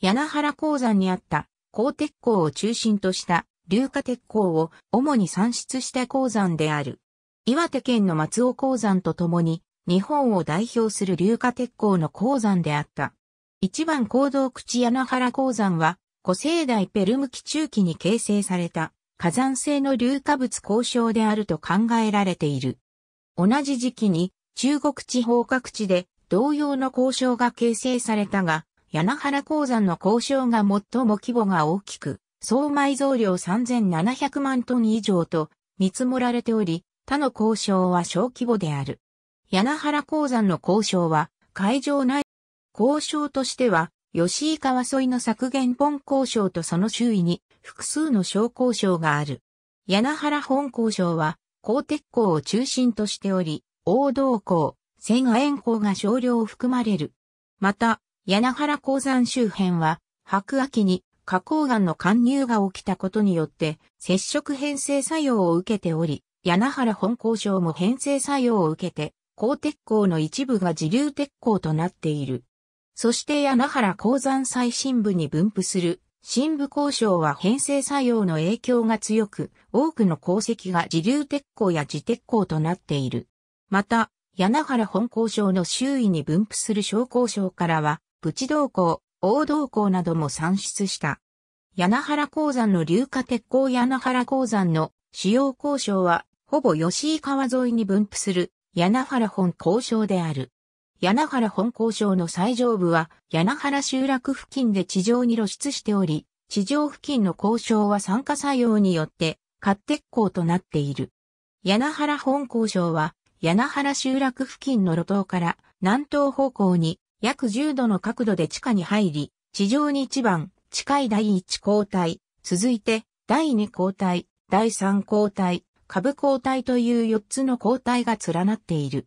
柳原鉱山にあった高鉄鋼を中心とした硫化鉄鋼を主に産出した鉱山である。岩手県の松尾鉱山とともに日本を代表する硫化鉄鋼の鉱山であった。一番鉱道口柳原鉱山は古生代ペルム紀中期に形成された火山性の硫化物鉱床であると考えられている。同じ時期に中国地方各地で同様の交渉が形成されたが、柳原鉱山の交渉が最も規模が大きく、総埋蔵量3700万トン以上と見積もられており、他の交渉は小規模である。柳原鉱山の交渉は、会場内交渉としては、吉井川沿いの削減本交渉とその周囲に複数の小交渉がある。柳原本交渉は、鋼鉄鋼を中心としており、大道鋼、千亜塩鋼が少量含まれる。また、柳原鉱山周辺は、白亜紀に花崗岩の貫入が起きたことによって、接触変成作用を受けており、柳原本鉱床も変成作用を受けて、鉱鉄鉱の一部が自流鉄鉱となっている。そして柳原鉱山最深部に分布する、深部鉱床は変成作用の影響が強く、多くの鉱石が自流鉄鉱や自鉄鉱となっている。また、柳原本鉱床の周囲に分布する小鉱床からは、プチ動向、大動向なども算出した。柳原鉱山の硫化鉄鉱柳原鉱山の主要交渉は、ほぼ吉井川沿いに分布する柳原本交渉である。柳原本交渉の最上部は柳原集落付近で地上に露出しており、地上付近の交渉は酸化作用によって活鉄鉱となっている。柳原本交渉は柳原集落付近の路頭から南東方向に約10度の角度で地下に入り、地上に1番、近い第1交代、続いて第2交代、第3交代、下部交代という4つの交代が連なっている。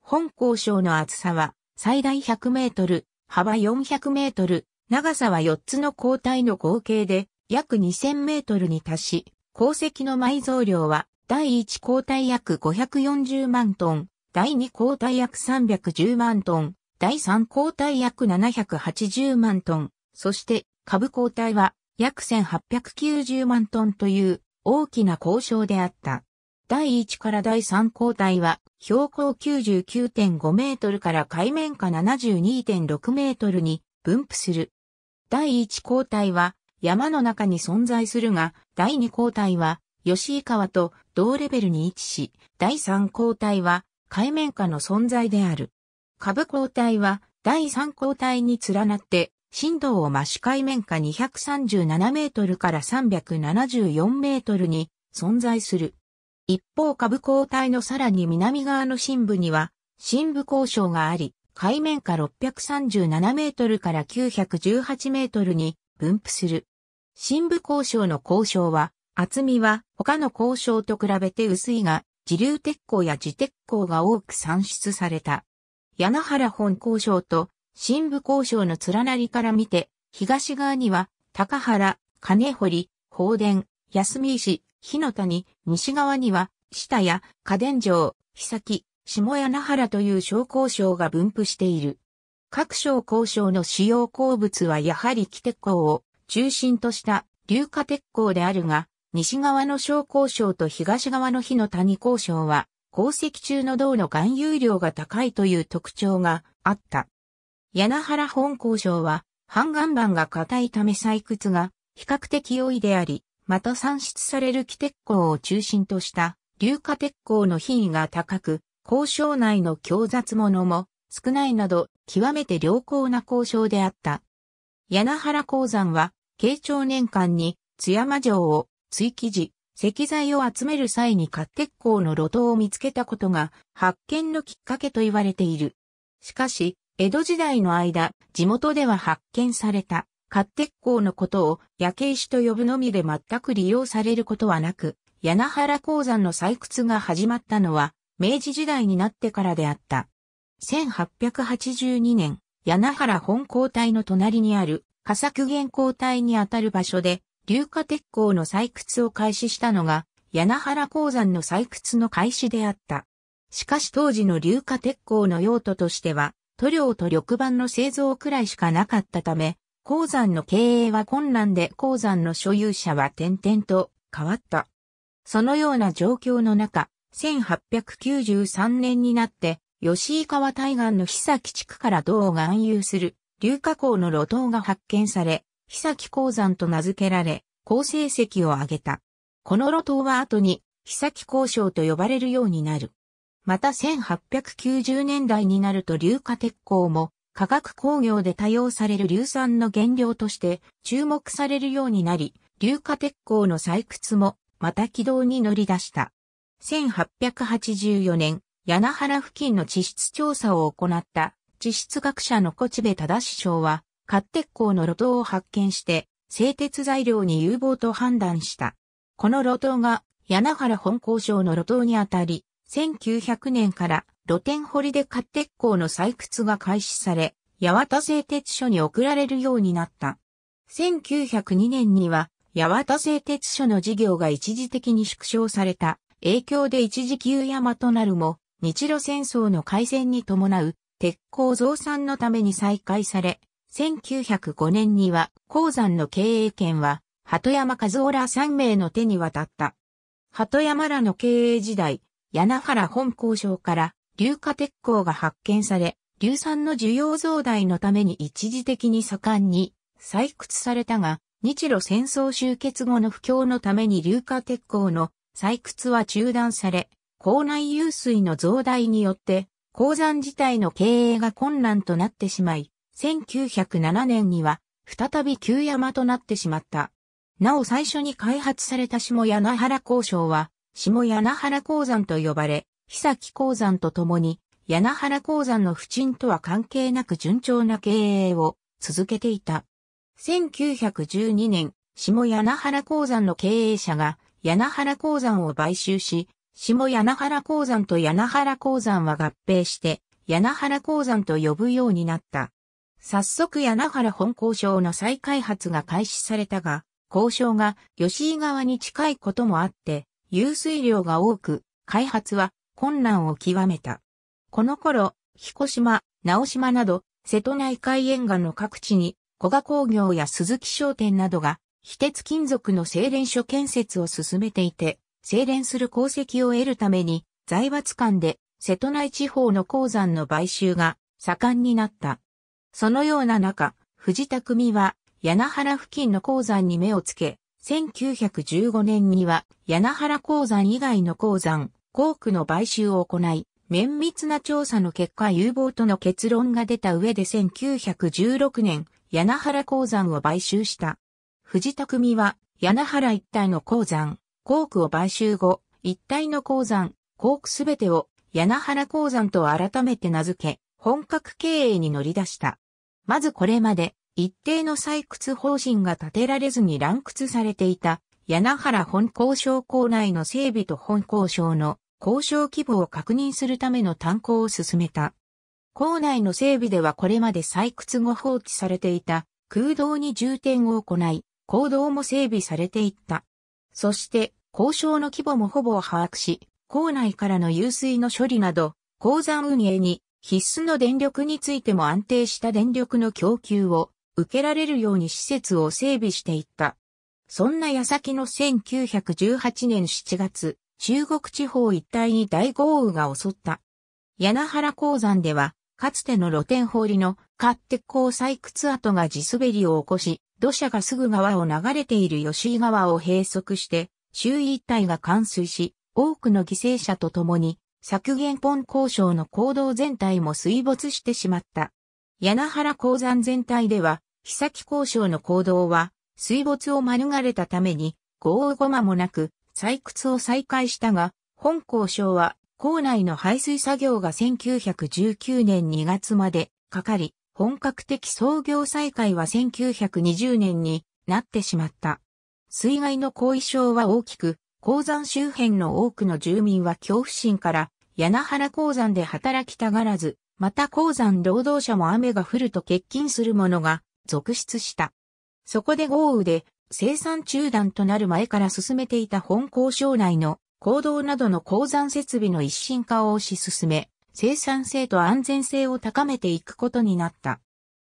本交渉の厚さは最大100メートル、幅400メートル、長さは4つの交代の合計で約2000メートルに達し、鉱石の埋蔵量は第1交代約540万トン、第2交代約310万トン、第3交代約780万トン、そして株交代は約1890万トンという大きな交渉であった。第1から第3交代は標高99.5メートルから海面下72.6メートルに分布する。第1交代は山の中に存在するが、第2交代は吉川と同レベルに位置し、第3交代は海面下の存在である。下部交代は第3交代に連なって、振動を増し海面下237メートルから374メートルに存在する。一方下部交代のさらに南側の深部には、深部交渉があり、海面下637メートルから918メートルに分布する。深部交渉の交渉は、厚みは他の交渉と比べて薄いが、自流鉄鋼や自鉄鋼が多く産出された。柳原本交渉と新部交渉の連なりから見て、東側には高原、金堀、宝殿、安見石、日の谷、西側には下や家電城、日崎、下柳原という小交渉が分布している。各小交渉の主要鉱物はやはり木鉄鋼を中心とした硫化鉄鋼であるが、西側の小交渉と東側の火の谷交渉は鉱石中の銅の含有量が高いという特徴があった。柳原本工場は、半岩板が硬いため採掘が比較的容易であり、また産出される木鉄鋼を中心とした硫化鉄鋼の品位が高く、交渉内の強雑物も少ないなど極めて良好な交渉であった。柳原鉱山は、慶長年間に津山城を追記時、石材を集める際に滑鉄鋼の路頭を見つけたことが発見のきっかけと言われている。しかし、江戸時代の間、地元では発見された滑鉄鋼のことを焼け石と呼ぶのみで全く利用されることはなく、柳原鉱山の採掘が始まったのは明治時代になってからであった。1882年、柳原本鉱体の隣にある加作原鉱体にあたる場所で硫化鉄鋼の採掘を開始したのが、柳原鉱山の採掘の開始であった。しかし当時の硫化鉄鋼の用途としては、塗料と緑板の製造くらいしかなかったため、鉱山の経営は困難で鉱山の所有者は転々と変わった。そのような状況の中、1893年になって、吉井川対岸の久木地区から銅を含有する硫化鉱の路頭が発見され、久木鉱山と名付けられ、好成績を上げた。この路頭は後に、久木鉱商と呼ばれるようになる。また1890年代になると硫化鉄鋼も化学工業で多用される硫酸の原料として注目されるようになり、硫化鉄鋼の採掘もまた軌道に乗り出した。1884年、柳原付近の地質調査を行った地質学者の小知部忠史賞は滑鉄鋼の路頭を発見して、製鉄材料に有望と判断した。この路頭が、柳原本工廠の路頭にあたり、1900年から露天掘りで滑鉄鋼の採掘が開始され、八幡製鉄所に送られるようになった。1902年には、八幡製鉄所の事業が一時的に縮小された影響で一時休山となるも、日露戦争の改善に伴う鉄鋼増産のために再開され、1905年には鉱山の経営権は鳩山和夫ら3名の手に渡った。鳩山らの経営時代、柳原本工廠から硫化鉄鋼が発見され、硫酸の需要増大のために一時的に盛んに採掘されたが、日露戦争終結後の不況のために硫化鉄鋼の採掘は中断され、港内湧水の増大によって、鉱山自体の経営が困難となってしまい、1907年には再び旧山となってしまった。なお最初に開発された下柳原鉱床は、下柳原鉱山と呼ばれ、久木鉱山とともに、柳原鉱山の不沈とは関係なく順調な経営を続けていた。1912年、下柳原鉱山の経営者が柳原鉱山を買収し、下柳原鉱山と柳原鉱山は合併して、柳原鉱山と呼ぶようになった。早速柳原本交渉の再開発が開始されたが、交渉が吉井川に近いこともあって、有水量が多く、開発は困難を極めた。この頃、彦島、直島など、瀬戸内海沿岸の各地に、古賀工業や鈴木商店などが、非鉄金属の精錬所建設を進めていて、精錬する功績を得るために、財閥間で瀬戸内地方の鉱山の買収が盛んになった。そのような中、藤田組は、柳原付近の鉱山に目をつけ、1915年には、柳原鉱山以外の鉱山、鉱区の買収を行い、綿密な調査の結果有望との結論が出た上で1916年、柳原鉱山を買収した。藤田組は、柳原一帯の鉱山、鉱区を買収後、一帯の鉱山、鉱区すべてを、柳原鉱山と改めて名付け、本格経営に乗り出した。まずこれまで一定の採掘方針が立てられずに乱掘されていた柳原本交渉校内の整備と本交渉の交渉規模を確認するための炭鉱を進めた。校内の整備ではこれまで採掘後放置されていた空洞に重点を行い、坑道も整備されていった。そして交渉の規模もほぼ把握し、校内からの湧水の処理など、鉱山運営に必須の電力についても安定した電力の供給を受けられるように施設を整備していった。そんな矢先の1918年7月、中国地方一帯に大豪雨が襲った。柳原鉱山では、かつての露天掘りの勝手鉱採掘跡が地滑りを起こし、土砂がすぐ川を流れている吉井川を閉塞して、周囲一帯が冠水し、多くの犠牲者と共に削減本交渉の行動全体も水没してしまった。柳原鉱山全体では、被先交渉の行動は、水没を免れたために、豪雨ごまもなく、採掘を再開したが、本交渉は、校内の排水作業が1919年2月までかかり、本格的操業再開は1920年になってしまった。水害の後遺症は大きく、鉱山周辺の多くの住民は恐怖心から柳原鉱山で働きたがらず、また鉱山労働者も雨が降ると欠勤する者が続出した。そこで豪雨で生産中断となる前から進めていた本鉱将内の行動などの鉱山設備の一新化を推し進め、生産性と安全性を高めていくことになった。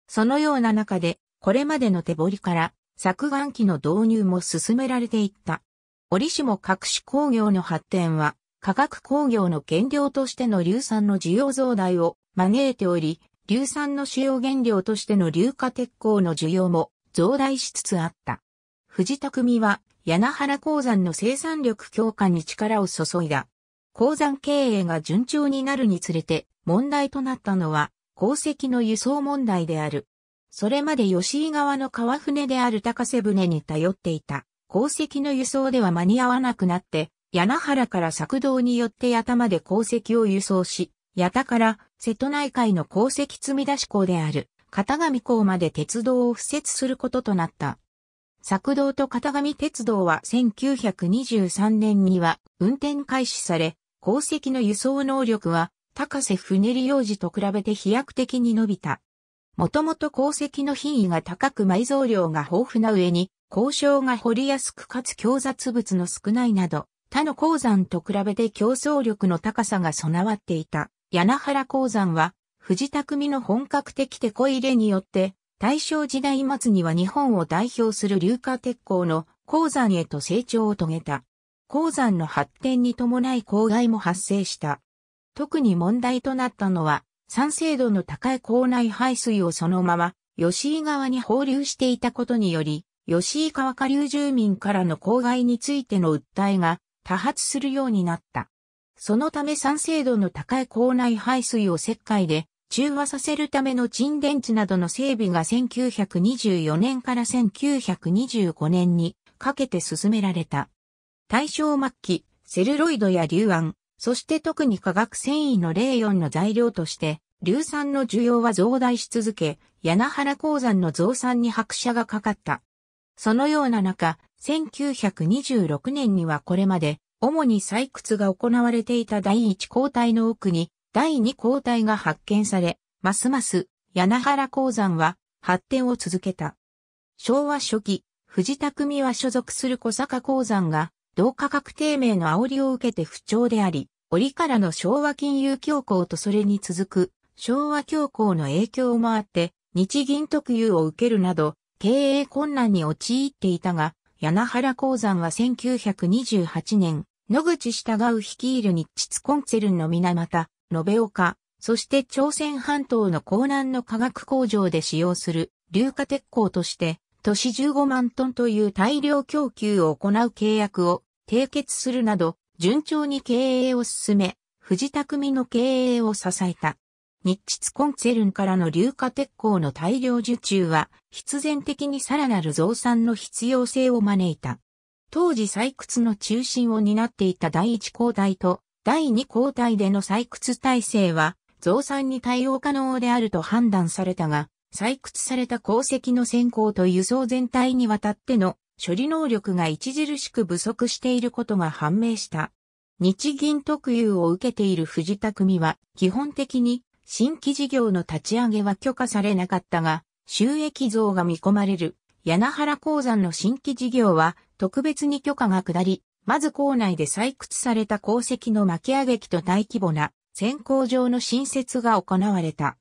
そのような中で、これまでの手掘りから、削岩機の導入も進められていった。折しも各種工業の発展は、化学工業の原料としての硫酸の需要増大を招いており、硫酸の主要原料としての硫化鉄鋼の需要も増大しつつあった。藤田組は、柳原鉱山の生産力強化に力を注いだ。鉱山経営が順調になるにつれて、問題となったのは、鉱石の輸送問題である。それまで吉井川の川船である高瀬船に頼っていた。鉱石の輸送では間に合わなくなって、柳原から作動によって八田まで鉱石を輸送し、八田から瀬戸内海の鉱石積み出し港である片上港まで鉄道を敷設することとなった。作動と片上鉄道は1923年には運転開始され、鉱石の輸送能力は高瀬船利用時と比べて飛躍的に伸びた。もともと鉱石の品位が高く埋蔵量が豊富な上に、交渉が掘りやすくかつ強雑物の少ないなど、他の鉱山と比べて競争力の高さが備わっていた、柳原鉱山は、藤匠の本格的手こ入れによって、大正時代末には日本を代表する硫化鉄鋼の鉱山へと成長を遂げた。鉱山の発展に伴い公害も発生した。特に問題となったのは、酸性度の高い鉱内排水をそのまま、吉井川に放流していたことにより、吉井川下流住民からの公害についての訴えが多発するようになった。そのため酸性度の高い校内排水を石灰で中和させるための沈殿地などの整備が1924年から1925年にかけて進められた。大正末期、セルロイドや硫酸、そして特に化学繊維の零ーの材料として、硫酸の需要は増大し続け、柳原鉱山の増産に拍車がかかった。そのような中、1926年にはこれまで、主に採掘が行われていた第1交代の奥に、第2交代が発見され、ますます、柳原鉱山は発展を続けた。昭和初期、藤田組は所属する小坂鉱山が、同価格低迷の煽りを受けて不調であり、折からの昭和金融恐慌とそれに続く、昭和恐慌の影響もあって、日銀特有を受けるなど、経営困難に陥っていたが、柳原鉱山は1928年、野口従う率いる日地コンツェルンの水俣、延岡、そして朝鮮半島の江南の化学工場で使用する硫化鉄鋼として、都市15万トンという大量供給を行う契約を締結するなど、順調に経営を進め、藤匠の経営を支えた。日ツコンツェルンからの硫化鉄鋼の大量受注は必然的にさらなる増産の必要性を招いた。当時採掘の中心を担っていた第一交代と第二交代での採掘体制は増産に対応可能であると判断されたが、採掘された鉱石の先行と輸送全体にわたっての処理能力が著しく不足していることが判明した。日銀特有を受けている藤田組は基本的に新規事業の立ち上げは許可されなかったが、収益増が見込まれる、柳原鉱山の新規事業は、特別に許可が下り、まず校内で採掘された鉱石の巻き上げ機と大規模な先行場の新設が行われた。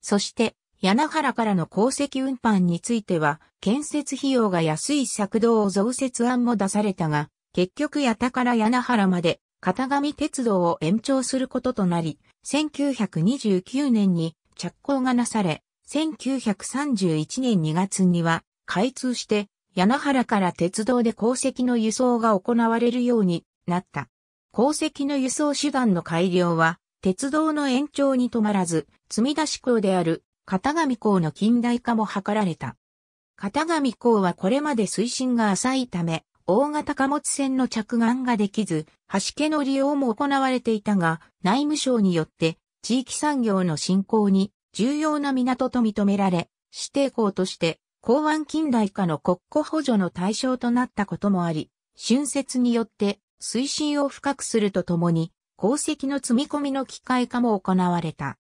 そして、柳原からの鉱石運搬については、建設費用が安い作道を増設案も出されたが、結局八田から柳原まで、片上鉄道を延長することとなり、1929年に着工がなされ、1931年2月には開通して、柳原から鉄道で鉱石の輸送が行われるようになった。鉱石の輸送手段の改良は、鉄道の延長に止まらず、積出港である片上港の近代化も図られた。片上港はこれまで水深が浅いため、大型貨物船の着岸ができず、橋家の利用も行われていたが、内務省によって地域産業の振興に重要な港と認められ、指定港として港湾近代化の国庫補助の対象となったこともあり、春節によって推進を深くするとともに、鉱石の積み込みの機械化も行われた。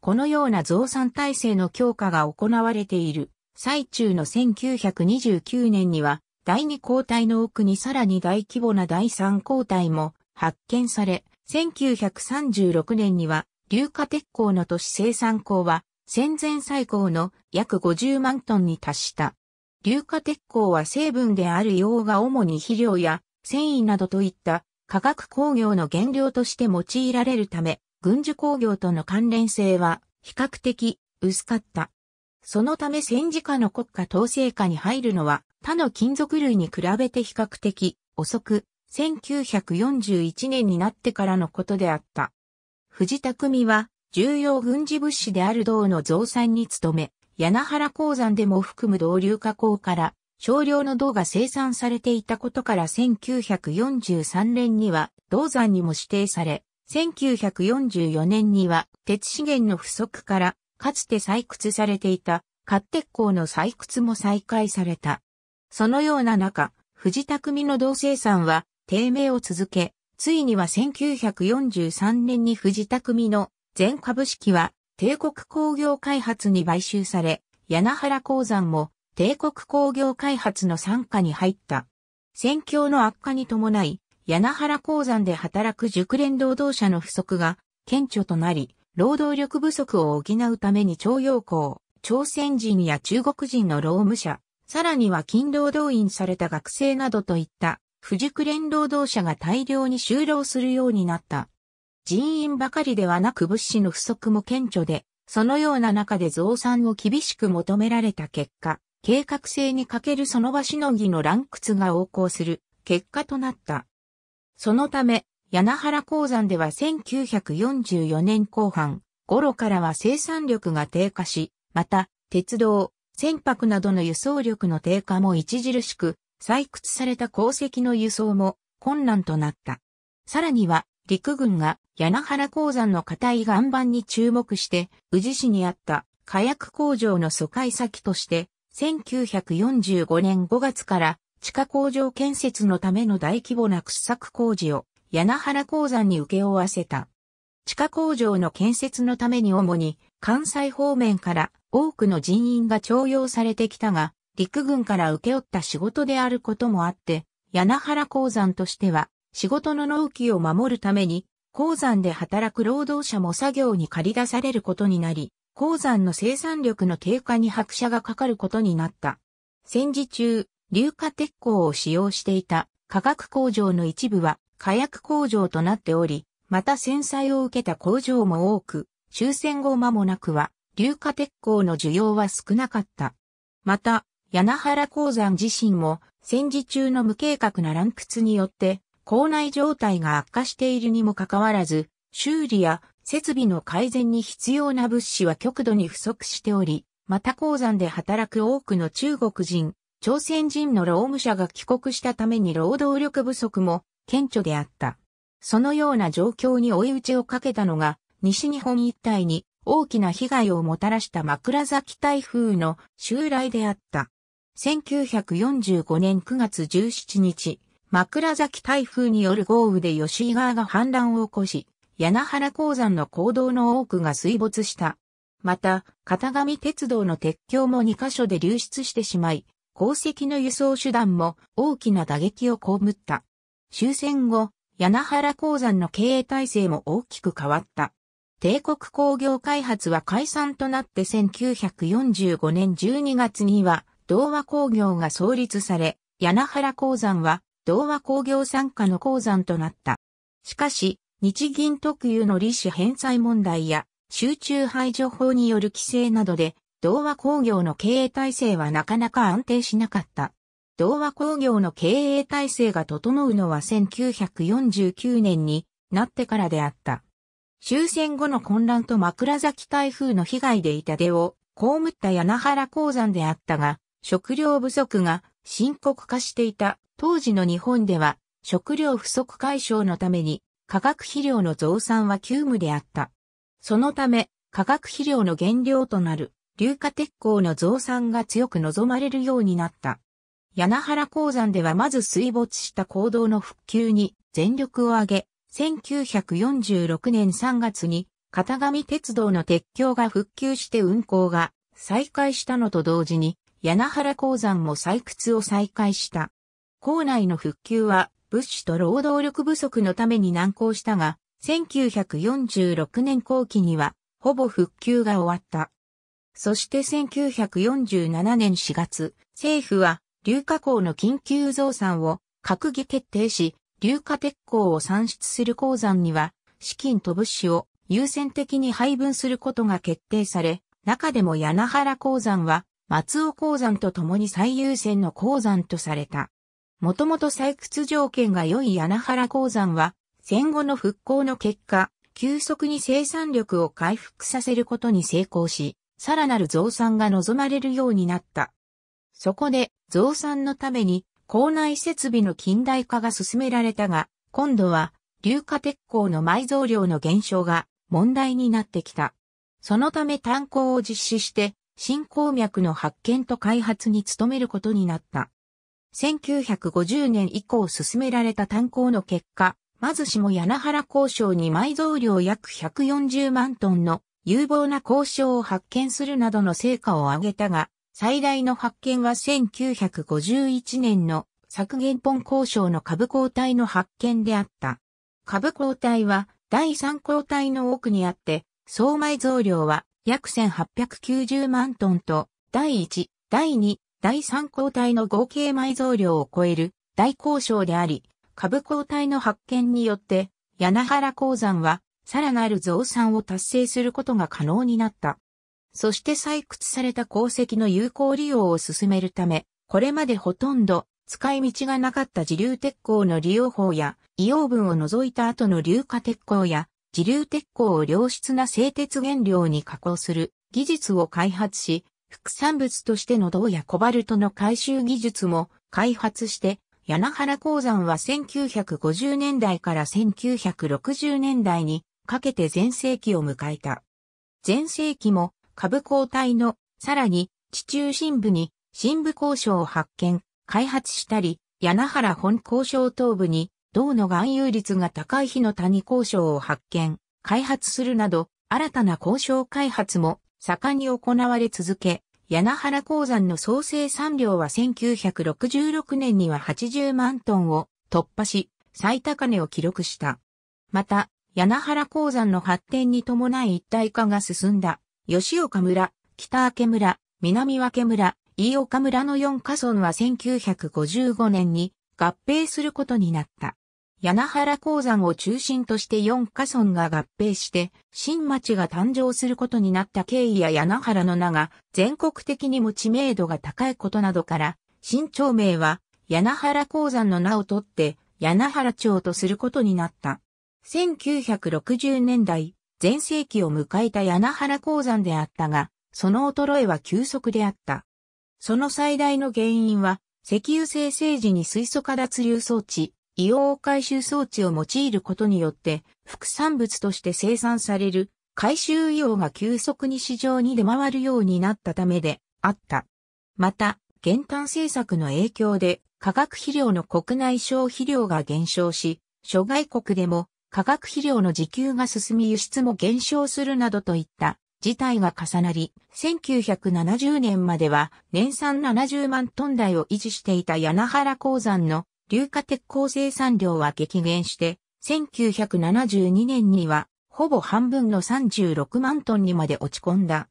このような増産体制の強化が行われている最中の1929年には、第2交代の奥にさらに大規模な第3交代も発見され、1936年には、硫化鉄鋼の都市生産鋼は、戦前最高の約50万トンに達した。硫化鉄鋼は成分である硫黄が主に肥料や繊維などといった化学工業の原料として用いられるため、軍需工業との関連性は比較的薄かった。そのため戦時下の国家統制下に入るのは他の金属類に比べて比較的遅く、1941年になってからのことであった。藤田組は重要軍事物資である銅の増産に努め、柳原鉱山でも含む銅流加工から少量の銅が生産されていたことから1943年には銅山にも指定され、1944年には鉄資源の不足からかつて採掘されていた活鉄鋼の採掘も再開された。そのような中、藤田組の同生産は低迷を続け、ついには1943年に藤田組の全株式は帝国工業開発に買収され、柳原鉱山も帝国工業開発の傘下に入った。戦況の悪化に伴い、柳原鉱山で働く熟練労働者の不足が顕著となり、労働力不足を補うために徴用工、朝鮮人や中国人の労務者、さらには勤労動員された学生などといった不熟練労働者が大量に就労するようになった。人員ばかりではなく物資の不足も顕著で、そのような中で増産を厳しく求められた結果、計画性に欠けるその場しのぎの乱屈が横行する結果となった。そのため、柳原鉱山では1944年後半頃からは生産力が低下し、また、鉄道、船舶などの輸送力の低下も著しく、採掘された鉱石の輸送も困難となった。さらには、陸軍が柳原鉱山の硬い岩盤に注目して、宇治市にあった火薬工場の疎開先として、1945年5月から地下工場建設のための大規模な掘削工事を柳原鉱山に受け負わせた。地下工場の建設のために主に関西方面から多くの人員が徴用されてきたが、陸軍から請け負った仕事であることもあって、柳原鉱山としては、仕事の納期を守るために、鉱山で働く労働者も作業に駆り出されることになり、鉱山の生産力の低下に拍車がかかることになった。戦時中、硫化鉄鋼を使用していた化学工場の一部は火薬工場となっており、また戦災を受けた工場も多く、終戦後間もなくは、硫化鉄鋼の需要は少なかった。また、柳原鉱山自身も戦時中の無計画な乱屈によって校内状態が悪化しているにもかかわらず、修理や設備の改善に必要な物資は極度に不足しており、また鉱山で働く多くの中国人、朝鮮人の労務者が帰国したために労働力不足も顕著であった。そのような状況に追い打ちをかけたのが西日本一帯に大きな被害をもたらした枕崎台風の襲来であった。1945年9月17日、枕崎台風による豪雨で吉井川が氾濫を起こし、柳原鉱山の坑道の多くが水没した。また、片上鉄道の鉄橋も2カ所で流出してしまい、鉱石の輸送手段も大きな打撃をこむった。終戦後、柳原鉱山の経営体制も大きく変わった。帝国工業開発は解散となって1945年12月には、同和工業が創立され、柳原鉱山は、同和工業参加の鉱山となった。しかし、日銀特有の利子返済問題や、集中排除法による規制などで、同和工業の経営体制はなかなか安定しなかった。同和工業の経営体制が整うのは1949年になってからであった。終戦後の混乱と枕崎台風の被害で痛手を被った柳原鉱山であったが、食料不足が深刻化していた当時の日本では食料不足解消のために化学肥料の増産は急務であった。そのため化学肥料の原料となる硫化鉄鋼の増産が強く望まれるようになった。柳原鉱山ではまず水没した坑道の復旧に全力を挙げ、1946年3月に片上鉄道の鉄橋が復旧して運行が再開したのと同時に、柳原鉱山も採掘を再開した。校内の復旧は物資と労働力不足のために難航したが、1946年後期にはほぼ復旧が終わった。そして1947年4月、政府は硫化鉱の緊急増産を閣議決定し、硫化鉄鋼を産出する鉱山には、資金と物資を優先的に配分することが決定され、中でも柳原鉱山は、松尾鉱山と共に最優先の鉱山とされた。もともと採掘条件が良い柳原鉱山は、戦後の復興の結果、急速に生産力を回復させることに成功し、さらなる増産が望まれるようになった。そこで、増産のために、校内設備の近代化が進められたが、今度は、硫化鉄鋼の埋蔵量の減少が問題になってきた。そのため炭鉱を実施して、新鉱脈の発見と開発に努めることになった。1950年以降進められた炭鉱の結果、まずしも柳原交渉に埋蔵量約140万トンの有望な交渉を発見するなどの成果を上げたが、最大の発見は1951年の削減本交渉の株交代の発見であった。株交代は第3交代の奥にあって、総埋増量は約1890万トンと、第1、第2、第3交代の合計埋蔵量を超える大交渉であり、株交代の発見によって、柳原鉱山はさらなる増産を達成することが可能になった。そして採掘された鉱石の有効利用を進めるため、これまでほとんど使い道がなかった自流鉄鋼の利用法や、硫黄分を除いた後の硫化鉄鋼や、自流鉄鋼を良質な製鉄原料に加工する技術を開発し、副産物としての銅やコバルトの回収技術も開発して、柳原鉱山は1950年代から1960年代にかけて全盛期を迎えた。全盛期も下部交代の、さらに、地中深部に、深部交渉を発見、開発したり、柳原本交渉東部に、銅の含有率が高い日の谷交渉を発見、開発するなど、新たな交渉開発も盛んに行われ続け、柳原鉱山の総生産量は1966年には80万トンを突破し、最高値を記録した。また、柳原鉱山の発展に伴い一体化が進んだ。吉岡村、北明村、南分村、飯岡村の4カ村は1955年に合併することになった。柳原鉱山を中心として4カ村が合併して、新町が誕生することになった経緯や柳原の名が全国的にも知名度が高いことなどから、新町名は柳原鉱山の名を取って柳原町とすることになった。1960年代、全盛期を迎えた柳原鉱山であったが、その衰えは急速であった。その最大の原因は、石油生成時に水素化脱硫装置、硫黄回収装置を用いることによって、副産物として生産される回収硫黄が急速に市場に出回るようになったためであった。また、減反政策の影響で化学肥料の国内消費量が減少し、諸外国でも化学肥料の自給が進み輸出も減少するなどといった事態が重なり、1970年までは年産70万トン台を維持していた柳原鉱山の硫化鉄鋼生産量は激減して、1972年にはほぼ半分の36万トンにまで落ち込んだ。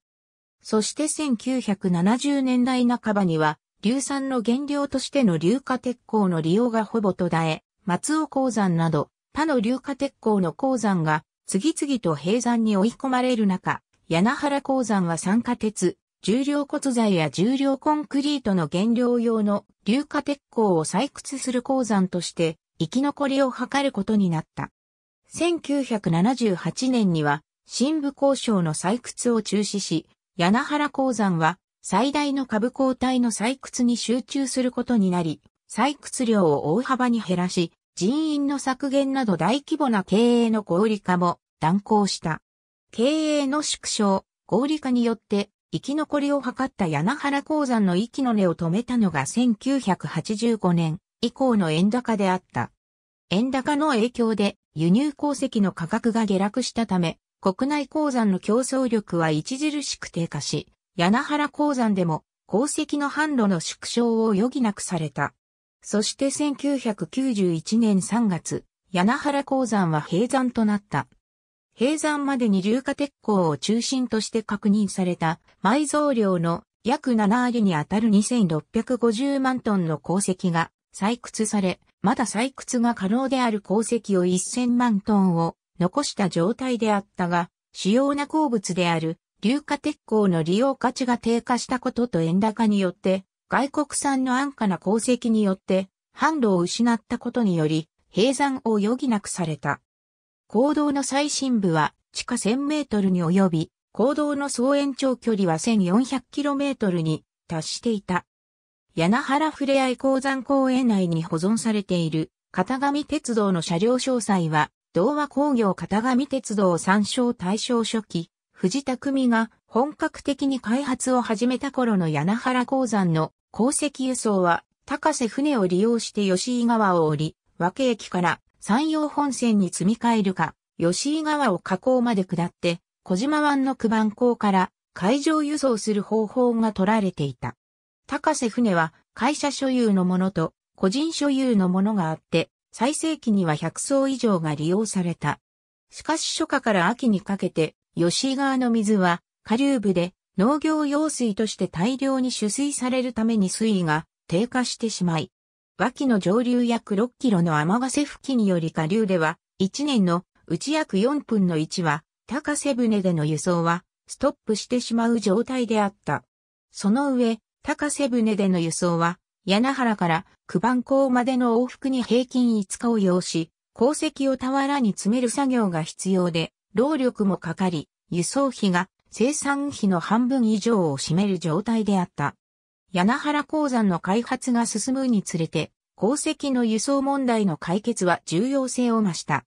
そして1970年代半ばには、硫酸の原料としての硫化鉄鋼の利用がほぼ途絶え、松尾鉱山など他の硫化鉄鋼の鉱山が次々と閉山に追い込まれる中、柳原鉱山は酸化鉄、重量骨材や重量コンクリートの原料用の硫化鉄鋼を採掘する鉱山として生き残りを図ることになった。1978年には新部交渉の採掘を中止し、柳原鉱山は最大の株交代の採掘に集中することになり、採掘量を大幅に減らし、人員の削減など大規模な経営の合理化も断行した。経営の縮小、合理化によって生き残りを図った柳原鉱山の息の根を止めたのが1985年以降の円高であった。円高の影響で輸入鉱石の価格が下落したため、国内鉱山の競争力は著しく低下し、柳原鉱山でも鉱石の販路の縮小を余儀なくされた。そして1991年3月、柳原鉱山は閉山となった。閉山までに硫化鉄鋼を中心として確認された埋蔵量の約7割に当たる2650万トンの鉱石が採掘され、まだ採掘が可能である鉱石を1000万トンを残した状態であったが、主要な鉱物である硫化鉄鋼の利用価値が低下したことと円高によって外国産の安価な鉱石によって販路を失ったことにより、閉山を余儀なくされた。坑道の最深部は地下1000メートルに及び、坑道の総延長距離は1 4 0 0キロメートルに達していた。柳原ふれあい鉱山公園内に保存されている片上鉄道の車両詳細は、童和工業片上鉄道参照大正初期、藤田組が本格的に開発を始めた頃の柳原鉱山の鉱石輸送は、高瀬船を利用して吉井川を降り、和気駅から山陽本線に積み替えるか、吉井川を河口まで下って、小島湾の九番港から海上輸送する方法が取られていた。高瀬船は会社所有のものと個人所有のものがあって、最盛期には100層以上が利用された。しかし初夏から秋にかけて、吉井川の水は下流部で農業用水として大量に取水されるために水位が低下してしまい、脇の上流約6キロの天ヶ瀬付近より下流では、1年のうち約4分の1は、高瀬船での輸送は、ストップしてしまう状態であった。その上、高瀬船での輸送は、柳原から九番港までの往復に平均5日を要し、鉱石を俵に詰める作業が必要で、労力もかかり、輸送費が生産費の半分以上を占める状態であった。柳原鉱山の開発が進むにつれて、鉱石の輸送問題の解決は重要性を増した。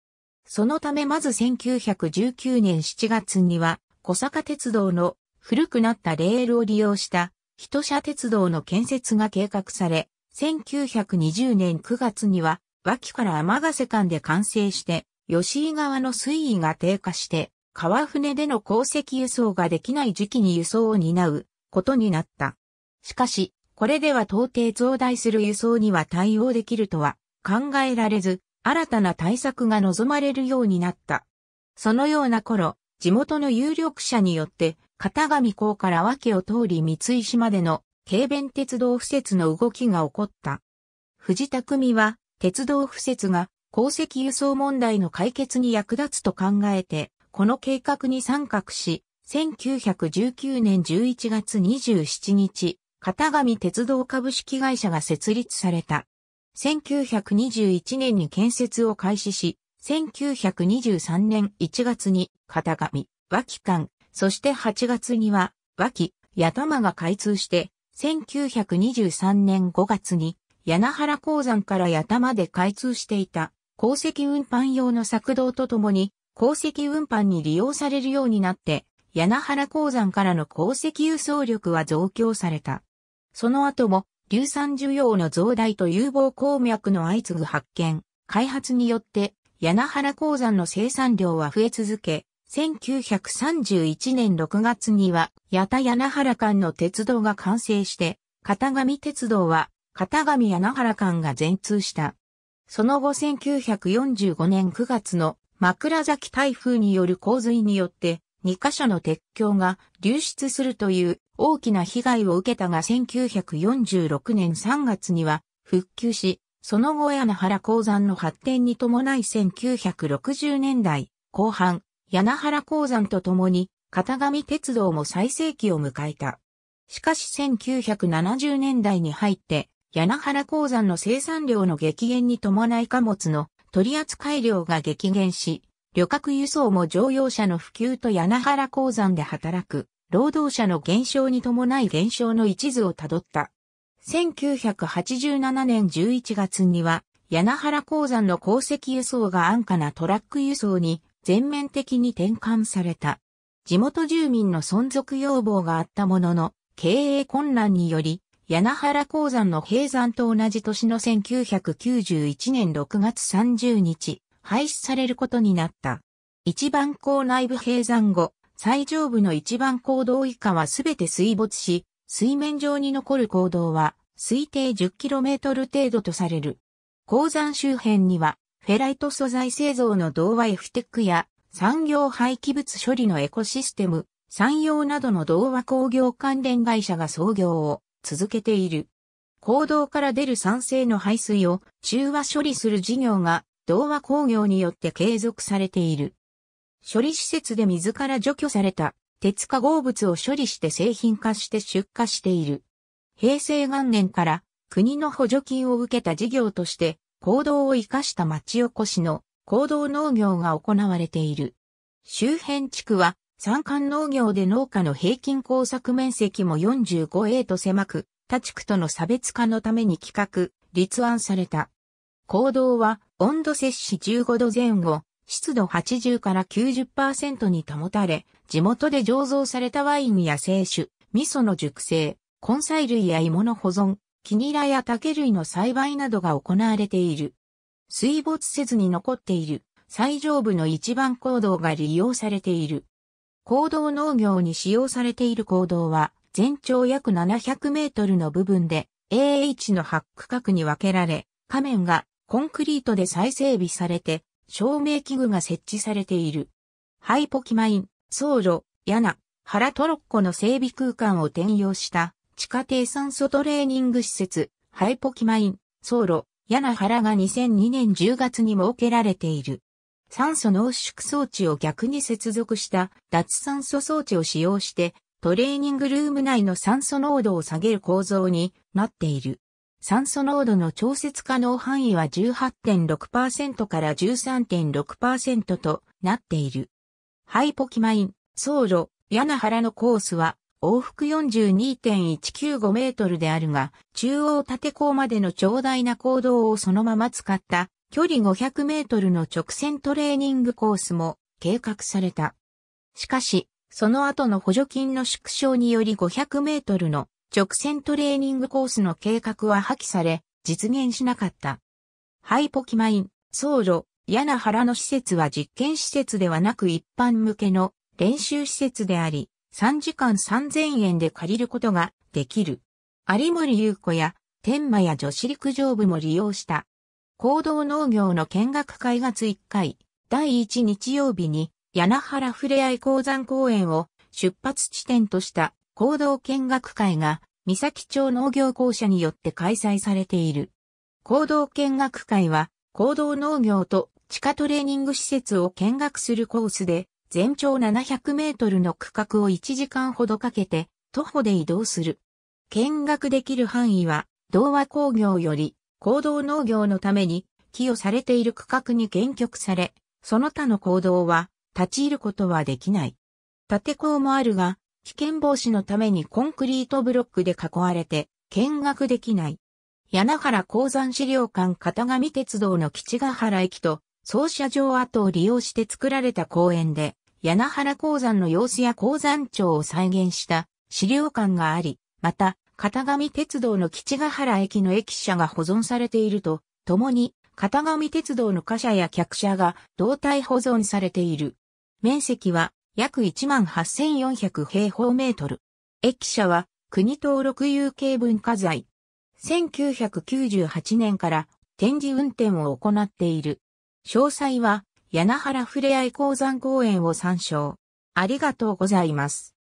そのためまず1919年7月には、小坂鉄道の古くなったレールを利用した、人車鉄道の建設が計画され、1920年9月には、脇から天ヶ瀬間で完成して、吉井川の水位が低下して、川船での鉱石輸送ができない時期に輸送を担うことになった。しかし、これでは到底増大する輸送には対応できるとは考えられず、新たな対策が望まれるようになった。そのような頃、地元の有力者によって、片上港から和を通り三井市までの軽便鉄道敷設の動きが起こった。藤田組は、鉄道敷設が鉱石輸送問題の解決に役立つと考えて、この計画に参画し、1919年11月27日、片上鉄道株式会社が設立された。1921年に建設を開始し、1923年1月に片上、脇間、そして8月には脇、八玉が開通して、1923年5月に柳原鉱山から八玉で開通していた鉱石運搬用の作動とともに鉱石運搬に利用されるようになって、柳原鉱山からの鉱石輸送力は増強された。その後も、硫酸需要の増大と有望鉱脈の相次ぐ発見、開発によって、柳原鉱山の生産量は増え続け、1931年6月には、八田柳原間の鉄道が完成して、片上鉄道は、片上柳原間が全通した。その後1945年9月の枕崎台風による洪水によって2カ所の鉄橋が流出するという大きな被害を受けたが1946年3月には復旧し、その後柳原鉱山の発展に伴い1960年代後半、柳原鉱山と共に片上鉄道も最盛期を迎えた。しかし1970年代に入って、柳原鉱山の生産量の激減に伴い貨物の取扱量が激減し、旅客輸送も乗用車の普及と柳原鉱山で働く労働者の減少に伴い減少の一途をたどった。1987年11月には、柳原鉱山の鉱石輸送が安価なトラック輸送に全面的に転換された。地元住民の存続要望があったものの、経営混乱により、柳原鉱山の閉山と同じ年の1991年6月30日、廃止されることになった。一番鉱内部閉山後、最上部の一番鉱道以下はすべて水没し、水面上に残る鉱道は推定 10km 程度とされる。鉱山周辺には、フェライト素材製造の同和 F テックや産業廃棄物処理のエコシステム、産業などの同和工業関連会社が創業を続けている。行動から出る酸性の排水を中和処理する事業が同和工業によって継続されている。処理施設で水から除去された鉄化合物を処理して製品化して出荷している。平成元年から国の補助金を受けた事業として行動を活かした町おこしの行動農業が行われている。周辺地区は山間農業で農家の平均耕作面積も 45A と狭く、他地区との差別化のために企画、立案された。行動は温度摂氏15度前後、湿度80から90%に保たれ、地元で醸造されたワインや清酒、味噌の熟成、根菜類や芋の保存、木ニラや竹類の栽培などが行われている。水没せずに残っている最上部の一番行動が利用されている。行動農業に使用されている行動は、全長約700メートルの部分で、AH の8区画に分けられ、仮面がコンクリートで再整備されて、照明器具が設置されている。ハイポキマイン、僧侶、ヤナ、原トロッコの整備空間を転用した地下低酸素トレーニング施設、ハイポキマイン、僧侶、ヤナ原が2002年10月に設けられている。酸素濃縮装置を逆に接続した脱酸素装置を使用してトレーニングルーム内の酸素濃度を下げる構造になっている。酸素濃度の調節可能範囲は18.6%から13.6%となっている。ハイポキマイン、ソウロ、ヤナハラのコースは往復42.195メートルであるが、中央縦てまでの長大な行動をそのまま使った距離500メートルの直線トレーニングコースも計画された。しかし、その後の補助金の縮小により500メートルの直線トレーニングコースの計画は破棄され、実現しなかった。ハイポキマイン、ヤナ柳原の施設は実験施設ではなく一般向けの練習施設であり、3時間3000円で借りることができる。有森優子や天満や女子陸上部も利用した。行動農業の見学会月1回、第1日曜日に、柳原ふれあい鉱山公園を出発地点とした行動見学会が、三崎町農業公社によって開催されている。行動見学会は、行動農業と地下トレーニング施設を見学するコースで、全長700メートルの区画を1時間ほどかけて、徒歩で移動する。見学できる範囲は、童和工業より行動農業のために寄与されている区画に限局され、その他の行動は立ち入ることはできない。て坑もあるが、危険防止のためにコンクリートブロックで囲われて見学できない。柳原鉱山資料館片上鉄道の吉ヶ原駅と操車場跡を利用して作られた公園で、柳原鉱山の様子や鉱山町を再現した資料館があり、また、片上鉄道の吉ヶ原駅の駅舎が保存されていると、ともに、片上鉄道の貨車や客車が胴体保存されている。面積は約18,400平方メートル。駅舎は国登録有形文化財。1998年から展示運転を行っている。詳細は、柳原ふれあい鉱山公園を参照。ありがとうございます。